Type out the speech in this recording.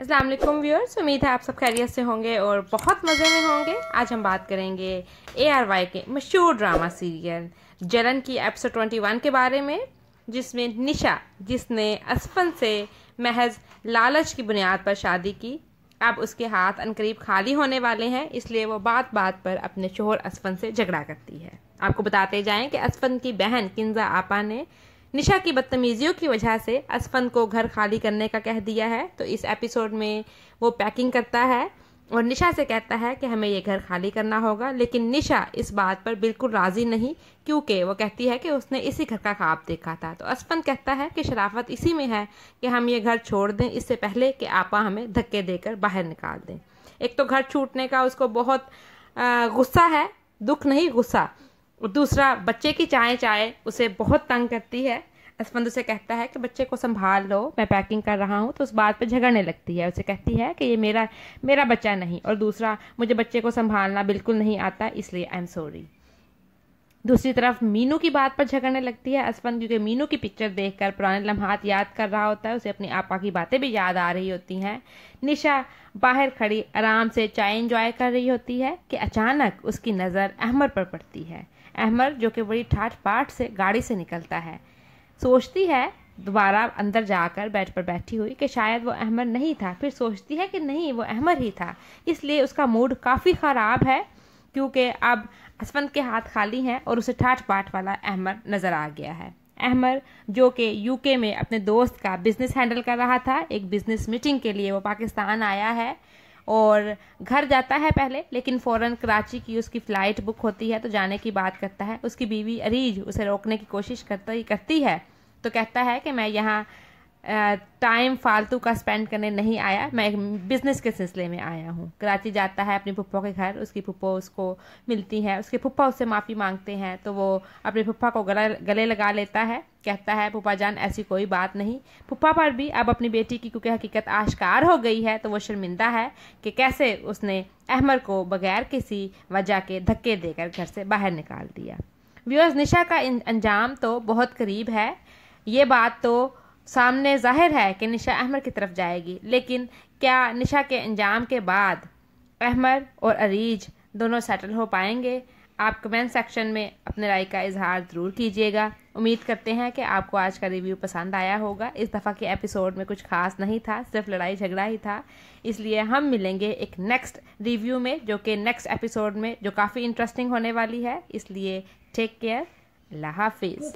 Aslam viewers उम्मीद है आप सब खैरियत से होंगे और बहुत मज़े में होंगे आज हम बात करेंगे ए आर वाई के मशहूर ड्रामा सीरियल जलन की एपिसोड ट्वेंटी वन के बारे में जिसमें निशा जिसने असफन से महज लालच की बुनियाद पर शादी की अब उसके हाथ अनकरीब खाली होने वाले हैं इसलिए वो बात बात पर अपने शोहर असफन से झगड़ा करती है आपको बताते जाएं कि असफन की बहन किन्जा आपा ने निशा की बदतमीजियों की वजह से असफन को घर खाली करने का कह दिया है तो इस एपिसोड में वो पैकिंग करता है और निशा से कहता है कि हमें ये घर खाली करना होगा लेकिन निशा इस बात पर बिल्कुल राज़ी नहीं क्योंकि वो कहती है कि उसने इसी घर का ख्वाब देखा था तो असफन कहता है कि शराफत इसी में है कि हम ये घर छोड़ दें इससे पहले कि आपा हमें धक्के देकर बाहर निकाल दें एक तो घर छूटने का उसको बहुत गुस्सा है दुख नहीं गुस्सा और दूसरा बच्चे की चाय चाय उसे बहुत तंग करती है असमंद उसे कहता है कि बच्चे को संभाल लो मैं पैकिंग कर रहा हूँ तो उस बात पे झगड़ने लगती है उसे कहती है कि ये मेरा मेरा बच्चा नहीं और दूसरा मुझे बच्चे को संभालना बिल्कुल नहीं आता इसलिए आई एम सॉरी दूसरी तरफ मीनू की बात पर झगड़ने लगती है असफन क्योंकि मीनू की पिक्चर देखकर पुराने लम्हात याद कर रहा होता है उसे अपनी आपा की बातें भी याद आ रही होती हैं निशा बाहर खड़ी आराम से चाय एंजॉय कर रही होती है कि अचानक उसकी नज़र अहमर पर पड़ती है अहमर जो कि बड़ी ठाठ पाठ से गाड़ी से निकलता है सोचती है दोबारा अंदर जाकर बेड पर बैठी हुई कि शायद वो अहमर नहीं था फिर सोचती है कि नहीं वो अहमर ही था इसलिए उसका मूड काफ़ी ख़राब है क्योंकि अब हसफंद के हाथ खाली हैं और उसे ठाठ बाट वाला अहमद नजर आ गया है अहमर जो कि यूके में अपने दोस्त का बिजनेस हैंडल कर रहा था एक बिजनेस मीटिंग के लिए वो पाकिस्तान आया है और घर जाता है पहले लेकिन फ़ौरन कराची की उसकी फ़्लाइट बुक होती है तो जाने की बात करता है उसकी बीवी अरीज उसे रोकने की कोशिश करती करती है तो कहता है कि मैं यहाँ टाइम फालतू का स्पेंड करने नहीं आया मैं एक बिजनेस के सिलसिले में आया हूँ कराची जाता है अपनी पुप्पा के घर उसकी पुप्पो उसको मिलती है उसके पुप्पा उससे माफ़ी मांगते हैं तो वो अपने पुप्पा को गला गले लगा लेता है कहता है पुप्पा जान ऐसी कोई बात नहीं पुप्पा पर भी अब अपनी बेटी की क्योंकि हकीकत आश्कार हो गई है तो वो शर्मिंदा है कि कैसे उसने अहमर को बगैर किसी वजह के धक्के देकर घर से बाहर निकाल दिया व्यूअर्स निशा का अंजाम तो बहुत करीब है ये बात तो सामने जाहिर है कि निशा अहमद की तरफ जाएगी लेकिन क्या निशा के अंजाम के बाद अहमद और अरीज दोनों सेटल हो पाएंगे आप कमेंट सेक्शन में अपने राय का इजहार ज़रूर कीजिएगा उम्मीद करते हैं कि आपको आज का रिव्यू पसंद आया होगा इस दफ़ा के एपिसोड में कुछ खास नहीं था सिर्फ लड़ाई झगड़ा ही था इसलिए हम मिलेंगे एक नेक्स्ट रिव्यू में जो कि नेक्स्ट एपिसोड में जो काफ़ी इंटरेस्टिंग होने वाली है इसलिए टेक केयर अल्लाह हाफिज़